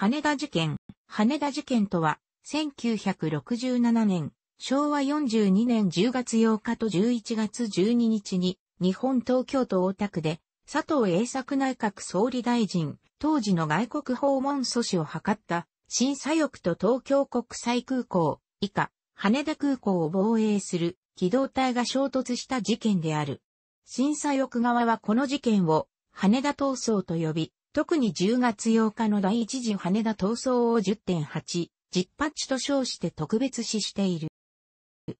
羽田事件。羽田事件とは、1967年、昭和42年10月8日と11月12日に、日本東京都大田区で、佐藤栄作内閣総理大臣、当時の外国訪問阻止を図った、新左翼と東京国際空港、以下、羽田空港を防衛する機動隊が衝突した事件である。新左翼側はこの事件を、羽田闘争と呼び、特に10月8日の第一次羽田闘争を10.8、ッチと称して特別視している。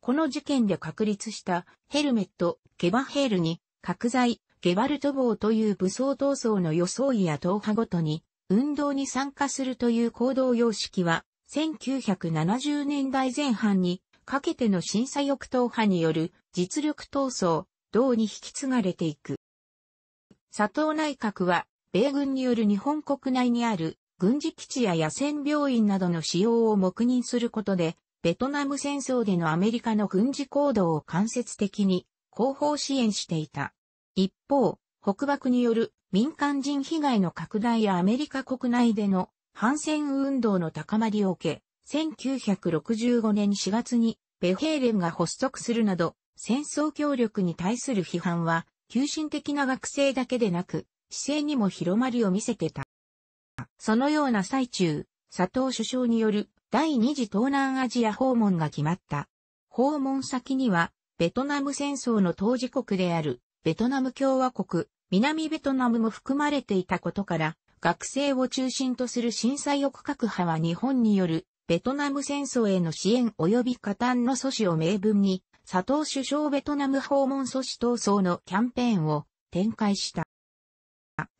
この事件で確立したヘルメット、ゲバヘールに、角材、ゲバルト帽という武装闘争の装いや党派ごとに、運動に参加するという行動様式は、1970年代前半に、かけての審査翼党派による実力闘争、同に引き継がれていく。佐藤内閣は米軍による日本国内にある軍事基地や野戦病院などの使用を黙認することで、ベトナム戦争でのアメリカの軍事行動を間接的に後方支援していた。一方、北爆による民間人被害の拡大やアメリカ国内での反戦運動の高まりを受け、1965年4月に米兵連が発足するなど、戦争協力に対する批判は、急進的な学生だけでなく、姿勢にも広まりを見せてた。そのような最中、佐藤首相による第二次東南アジア訪問が決まった。訪問先には、ベトナム戦争の当事国である、ベトナム共和国、南ベトナムも含まれていたことから、学生を中心とする震災区画派は日本によるベトナム戦争への支援及び加担の阻止を明文に、佐藤首相ベトナム訪問阻止闘争のキャンペーンを展開した。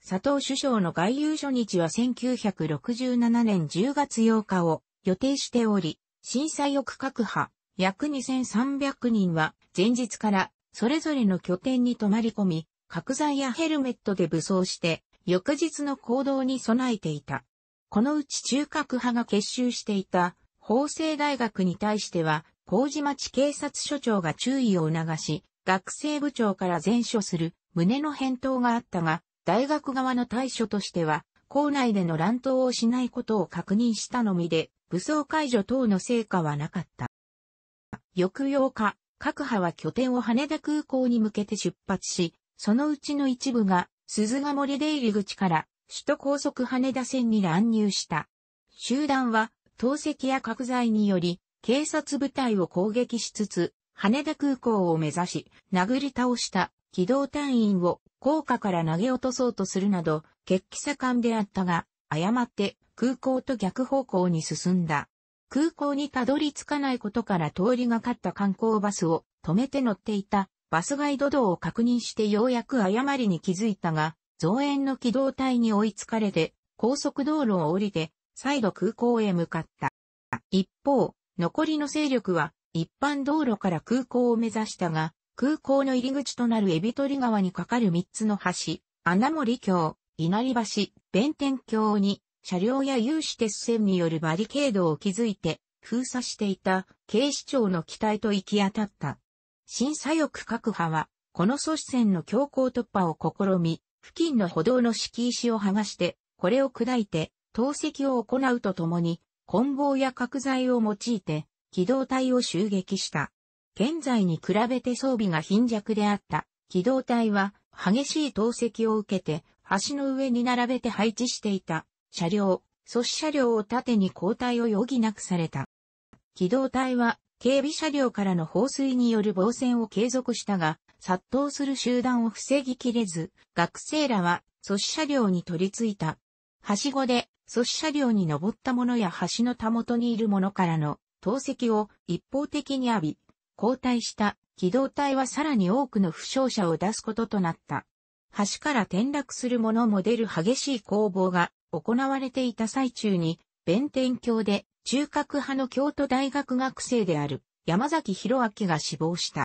佐藤首相の外遊初日は1967年10月8日を予定しており、震災を各派、約2300人は前日からそれぞれの拠点に泊まり込み、角材やヘルメットで武装して翌日の行動に備えていた。このうち中核派が結集していた法政大学に対しては、麹町警察署長が注意を促し、学生部長から全処する旨の返答があったが、大学側の対処としては、校内での乱闘をしないことを確認したのみで、武装解除等の成果はなかった。翌8日、各派は拠点を羽田空港に向けて出発し、そのうちの一部が鈴ヶ森出入り口から首都高速羽田線に乱入した。集団は投石や角材により警察部隊を攻撃しつつ、羽田空港を目指し、殴り倒した機動隊員を高架から投げ落とそうとするなど、決起盛んであったが、誤って空港と逆方向に進んだ。空港にたどり着かないことから通りがかった観光バスを止めて乗っていたバスガイド道を確認してようやく誤りに気づいたが、増援の機動隊に追いつかれて、高速道路を降りて、再度空港へ向かった。一方、残りの勢力は一般道路から空港を目指したが、空港の入り口となるエビトリ川に架かる3つの橋、穴森橋、稲荷橋、弁天橋に、車両や有志鉄線によるバリケードを築いて、封鎖していた警視庁の機体と行き当たった。審査翼各派は、この阻止線の強行突破を試み、付近の歩道の敷石を剥がして、これを砕いて、投石を行うとともに、棍棒や角材を用いて、機動隊を襲撃した。現在に比べて装備が貧弱であった機動隊は激しい投石を受けて橋の上に並べて配置していた車両、阻止車両を縦に交代を余儀なくされた。機動隊は警備車両からの放水による防戦を継続したが、殺到する集団を防ぎきれず、学生らは阻止車両に取り付いた。はしごで阻止車両に登った者や橋のたもとにいる者からの投石を一方的に浴び、後退した機動隊はさらに多くの負傷者を出すこととなった。橋から転落する者も出る激しい攻防が行われていた最中に、弁天橋で中核派の京都大学学生である山崎弘明が死亡した。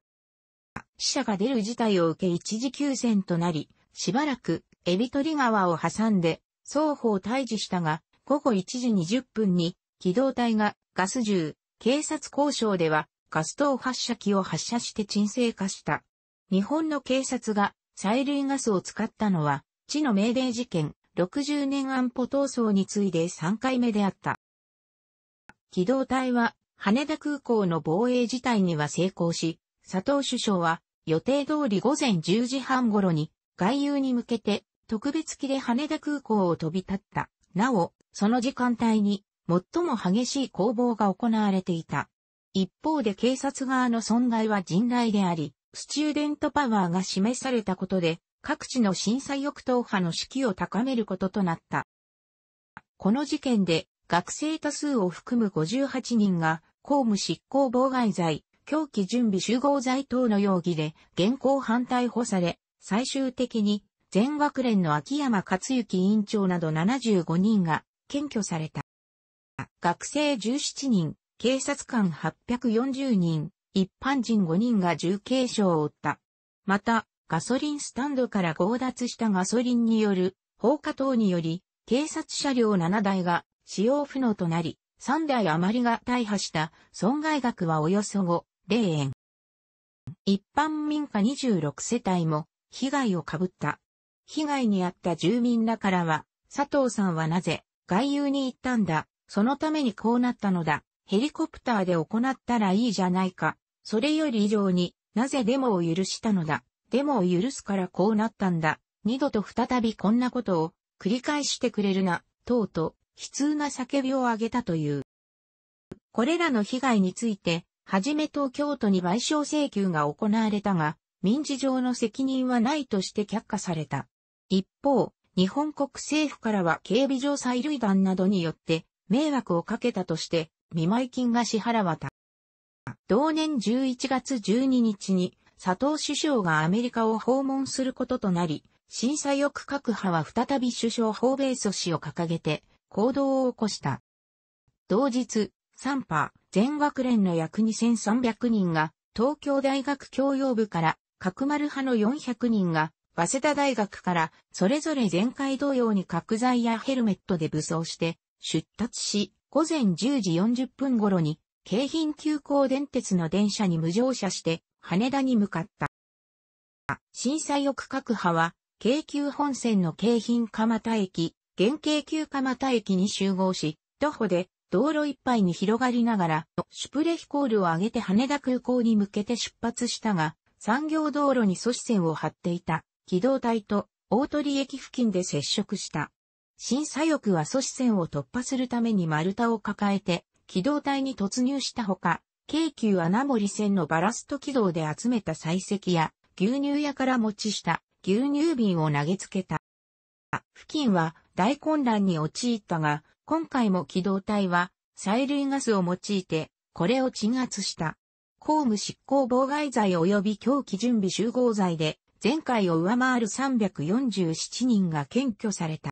死者が出る事態を受け一時休戦となり、しばらくエビ取川を挟んで双方退治したが、午後1時20分に機動隊がガス銃、警察交渉ではガス灯発射機を発射して沈静化した。日本の警察が催涙ガスを使ったのは、地の命令事件、60年安保闘争に次いで3回目であった。機動隊は羽田空港の防衛自体には成功し、佐藤首相は予定通り午前10時半頃に外遊に向けて特別機で羽田空港を飛び立った。なお、その時間帯に最も激しい攻防が行われていた。一方で警察側の損害は甚大であり、スチューデントパワーが示されたことで、各地の震災抑等派の士気を高めることとなった。この事件で、学生多数を含む58人が、公務執行妨害罪、狂気準備集合罪等の容疑で、現行犯逮捕され、最終的に、全学連の秋山克幸委員長など75人が検挙された。学生17人、警察官840人、一般人5人が重軽傷を負った。また、ガソリンスタンドから強奪したガソリンによる放火等により、警察車両7台が使用不能となり、3台余りが大破した損害額はおよそ5、0円。一般民家26世帯も被害を被った。被害に遭った住民らからは、佐藤さんはなぜ外遊に行ったんだ、そのためにこうなったのだ、ヘリコプターで行ったらいいじゃないか。それより以上になぜデモを許したのだ。デモを許すからこうなったんだ。二度と再びこんなことを繰り返してくれるな。とうとう悲痛な叫びを上げたという。これらの被害について、はじめ東京都に賠償請求が行われたが、民事上の責任はないとして却下された。一方、日本国政府からは警備上催涙弾などによって迷惑をかけたとして、見舞金が支払われた。同年11月12日に佐藤首相がアメリカを訪問することとなり、審査翼各派は再び首相訪米阻止を掲げて行動を起こした。同日、3派、全学連の約2300人が東京大学教養部から角丸派の400人が早稲田大学からそれぞれ前回同様に角材やヘルメットで武装して出立し、午前10時40分頃に、京浜急行電鉄の電車に無乗車して、羽田に向かった。震災翌各派は、京急本線の京浜蒲田駅、原京急蒲田駅に集合し、徒歩で道路いっぱいに広がりながら、シュプレヒコールを上げて羽田空港に向けて出発したが、産業道路に阻止線を張っていた機動隊と大鳥駅付近で接触した。新左翼は阻止線を突破するために丸太を抱えて、機動隊に突入したほか、京急穴森線のバラスト軌道で集めた採石や、牛乳屋から持ちした牛乳瓶を投げつけた。付近は大混乱に陥ったが、今回も機動隊は催涙ガスを用いて、これを鎮圧した。公務執行妨害罪及び狂気準備集合罪で、前回を上回る347人が検挙された。